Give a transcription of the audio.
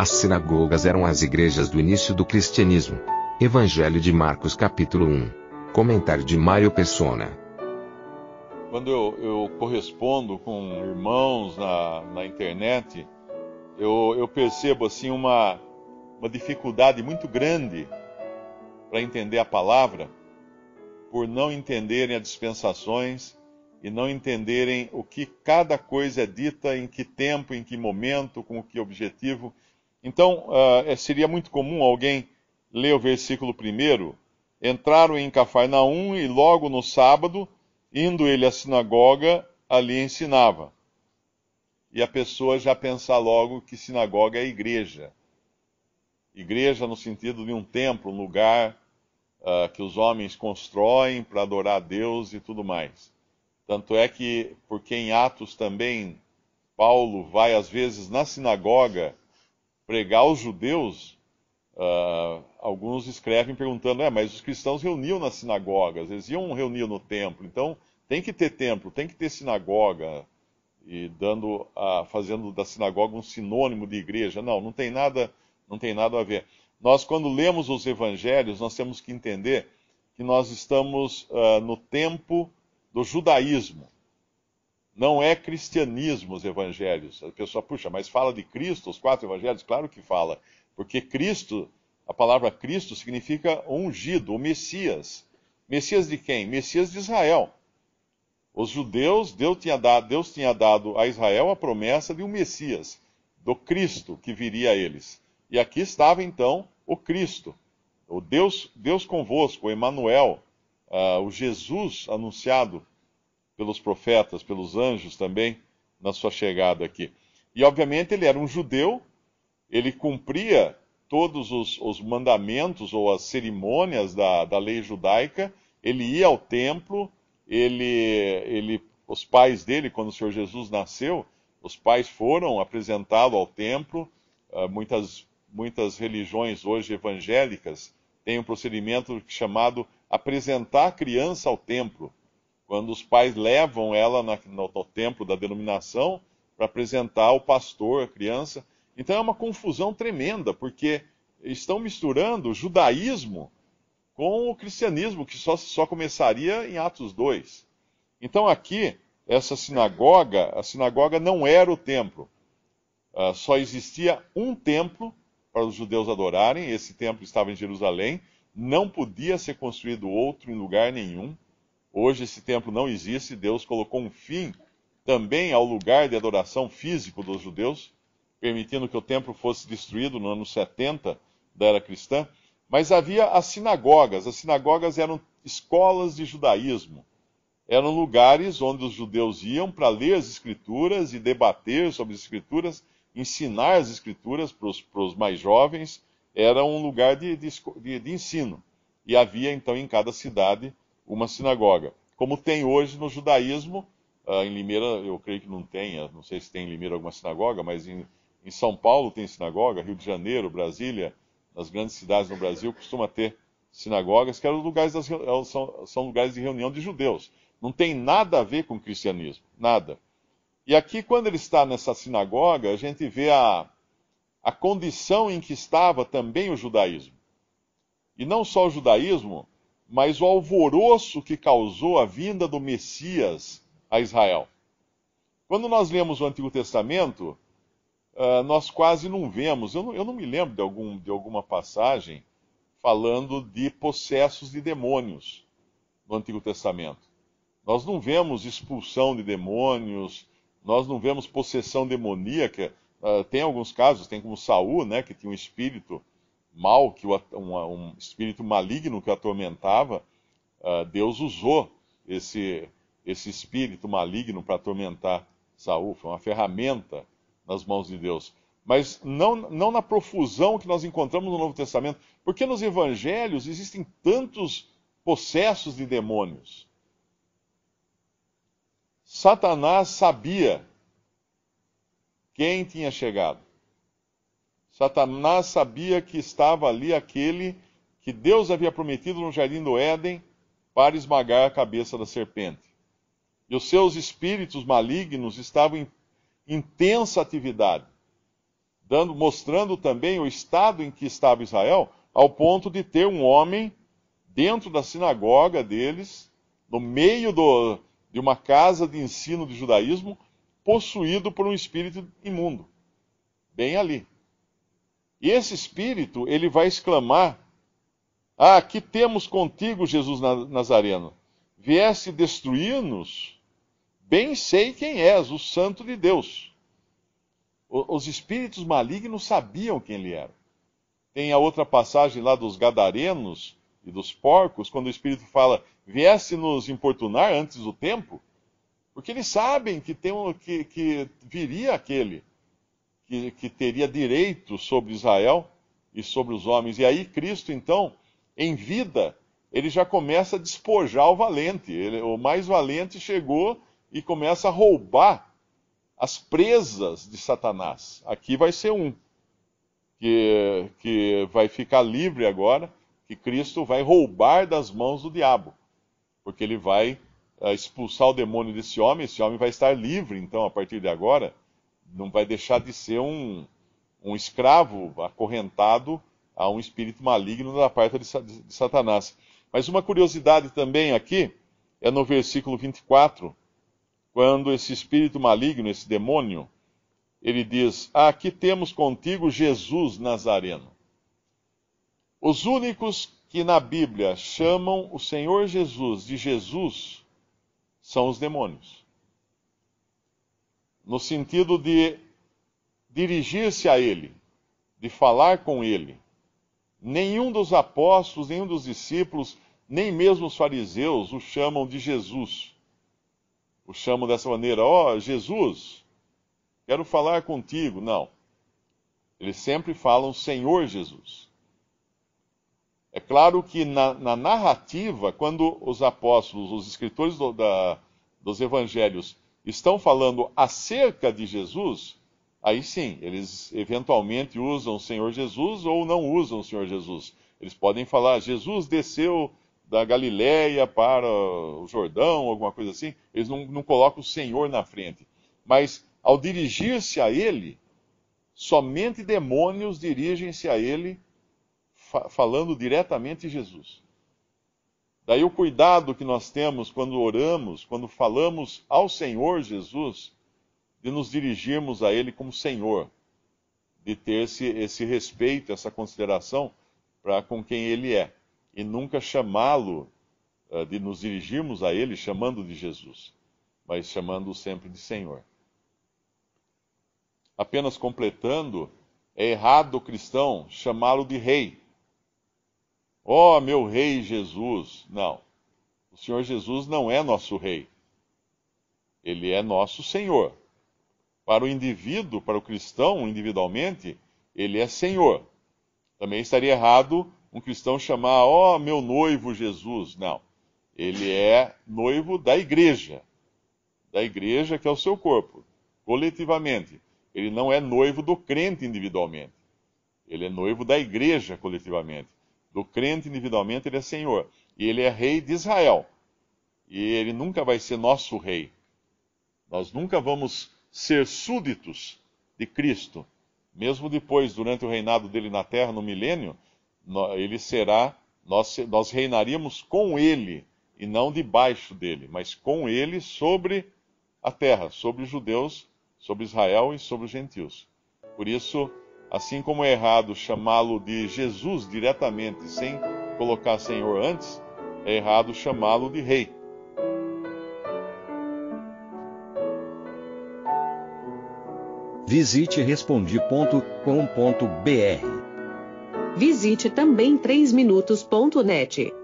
As sinagogas eram as igrejas do início do cristianismo. Evangelho de Marcos, capítulo 1. Comentário de Mário Persona. Quando eu, eu correspondo com irmãos na, na internet, eu, eu, percebo assim uma, uma dificuldade muito grande para entender a palavra, por não entenderem as dispensações e não entenderem o que cada coisa é dita, em que tempo, em que momento, com que objetivo então, uh, seria muito comum alguém ler o versículo primeiro, entraram em Cafarnaum e logo no sábado, indo ele à sinagoga, ali ensinava. E a pessoa já pensar logo que sinagoga é igreja. Igreja no sentido de um templo, um lugar uh, que os homens constroem para adorar a Deus e tudo mais. Tanto é que, porque em Atos também, Paulo vai às vezes na sinagoga pregar aos judeus, uh, alguns escrevem perguntando: é, mas os cristãos reuniam nas sinagogas, eles iam reunir no templo, então tem que ter templo, tem que ter sinagoga, e dando a, fazendo da sinagoga um sinônimo de igreja. Não, não tem nada, não tem nada a ver. Nós, quando lemos os evangelhos, nós temos que entender que nós estamos uh, no tempo do judaísmo. Não é cristianismo os evangelhos. A pessoa, puxa, mas fala de Cristo, os quatro evangelhos? Claro que fala. Porque Cristo, a palavra Cristo significa ungido, o Messias. Messias de quem? Messias de Israel. Os judeus, Deus tinha, dado, Deus tinha dado a Israel a promessa de um Messias, do Cristo que viria a eles. E aqui estava então o Cristo, o Deus, Deus convosco, o Emmanuel, uh, o Jesus anunciado pelos profetas, pelos anjos também, na sua chegada aqui. E, obviamente, ele era um judeu, ele cumpria todos os, os mandamentos ou as cerimônias da, da lei judaica, ele ia ao templo, ele, ele, os pais dele, quando o Senhor Jesus nasceu, os pais foram apresentá-lo ao templo. Uh, muitas, muitas religiões hoje evangélicas têm um procedimento chamado apresentar a criança ao templo quando os pais levam ela na, no, no templo da denominação para apresentar ao pastor a criança. Então é uma confusão tremenda, porque estão misturando o judaísmo com o cristianismo, que só, só começaria em Atos 2. Então aqui, essa sinagoga, a sinagoga não era o templo. Uh, só existia um templo para os judeus adorarem, esse templo estava em Jerusalém, não podia ser construído outro em lugar nenhum. Hoje esse templo não existe, Deus colocou um fim também ao lugar de adoração físico dos judeus, permitindo que o templo fosse destruído no ano 70 da era cristã. Mas havia as sinagogas. As sinagogas eram escolas de judaísmo. Eram lugares onde os judeus iam para ler as escrituras e debater sobre as escrituras, ensinar as escrituras para os mais jovens. Era um lugar de, de, de ensino. E havia então em cada cidade uma sinagoga, como tem hoje no judaísmo. Ah, em Limeira, eu creio que não tenha, ah, não sei se tem em Limeira alguma sinagoga, mas em, em São Paulo tem sinagoga, Rio de Janeiro, Brasília, nas grandes cidades no Brasil costuma ter sinagogas, que eram lugares das, são, são lugares de reunião de judeus. Não tem nada a ver com cristianismo, nada. E aqui, quando ele está nessa sinagoga, a gente vê a, a condição em que estava também o judaísmo. E não só o judaísmo, mas o alvoroço que causou a vinda do Messias a Israel. Quando nós lemos o Antigo Testamento, uh, nós quase não vemos, eu não, eu não me lembro de, algum, de, alguma passagem falando de possessos de demônios no Antigo Testamento. Nós não vemos expulsão de demônios, nós não vemos possessão demoníaca. Uh, tem alguns casos, tem como Saul, né, que tinha um espírito mal, que o, um, um espírito maligno que o atormentava, uh, Deus usou esse, esse espírito maligno para atormentar Saul. Foi uma ferramenta nas mãos de Deus. Mas não, não na profusão que nós encontramos no Novo Testamento. Porque nos evangelhos existem tantos possessos de demônios. Satanás sabia quem tinha chegado. Satanás sabia que estava ali aquele que Deus havia prometido no jardim do Éden para esmagar a cabeça da serpente. E os seus espíritos malignos estavam em intensa atividade, dando, mostrando também o estado em que estava Israel, ao ponto de ter um homem dentro da sinagoga deles, no meio do, de uma casa de ensino de judaísmo, possuído por um espírito imundo, bem ali. E esse espírito, ele vai exclamar: Ah, que temos contigo, Jesus Nazareno? Viesse destruir-nos? Bem sei quem és, o Santo de Deus. Os espíritos malignos sabiam quem ele era. Tem a outra passagem lá dos gadarenos e dos porcos, quando o espírito fala: Viesse nos importunar antes do tempo? Porque eles sabem que, tem um, que, que viria aquele que, que teria direito sobre Israel e sobre os homens. E aí Cristo, então, em vida, ele já começa a despojar o valente. Ele, o mais valente chegou e começa a roubar as presas de Satanás. Aqui vai ser um que, que vai ficar livre agora, que Cristo vai roubar das mãos do diabo, porque ele vai eh, expulsar o demônio desse homem. Esse homem vai estar livre, então, a partir de agora não vai deixar de ser um, um escravo acorrentado a um espírito maligno da parte de, de, Satanás. Mas uma curiosidade também aqui é no versículo 24, quando esse espírito maligno, esse demônio, ele diz: ah, Aqui temos contigo Jesus Nazareno. Os únicos que na Bíblia chamam o Senhor Jesus de Jesus são os demônios no sentido de dirigir-se a ele, de falar com ele. Nenhum dos apóstolos, nenhum dos discípulos, nem mesmo os fariseus o chamam de Jesus. O chamam dessa maneira: Ó oh, Jesus, quero falar contigo. Não. Eles sempre falam Senhor Jesus. É claro que na, na narrativa, quando os apóstolos, os escritores do, da, dos evangelhos, estão falando acerca de Jesus, aí sim, eles eventualmente usam o Senhor Jesus ou não usam o Senhor Jesus. Eles podem falar, Jesus desceu da Galiléia para o Jordão, alguma coisa assim. Eles não, não colocam o Senhor na frente. Mas ao dirigir-se a ele, somente demônios dirigem-se a ele, fa falando diretamente de Jesus. Daí o cuidado que nós temos quando oramos, quando falamos ao Senhor Jesus, de nos dirigirmos a Ele como Senhor, de ter esse, esse respeito, essa consideração para com quem Ele é, e nunca chamá-lo, eh, de nos dirigirmos a Ele chamando de Jesus, mas chamando-o sempre de Senhor. Apenas completando, é errado o cristão chamá-lo de Rei Ó oh, meu rei Jesus! Não. O Senhor Jesus não é nosso rei. Ele é nosso Senhor. Para o indivíduo, para o cristão individualmente, ele é Senhor. Também estaria errado um cristão chamar, ó oh, meu noivo Jesus. Não. Ele é noivo da igreja. Da igreja que é o seu corpo, coletivamente. Ele não é noivo do crente individualmente. Ele é noivo da igreja coletivamente. Do crente individualmente, ele é Senhor. E ele é rei de Israel. E ele nunca vai ser nosso rei. Nós nunca vamos ser súditos de Cristo. Mesmo depois, durante o reinado dele na terra, no milênio, ele será, nós, nós reinaríamos com ele e não debaixo dele, mas com ele sobre a terra, sobre os judeus, sobre Israel e sobre os gentios. Por isso, Assim como é errado chamá-lo de Jesus diretamente, sem colocar Senhor antes, é errado chamá-lo de Rei. Visite respondi.com.br. Visite também 3minutos.net.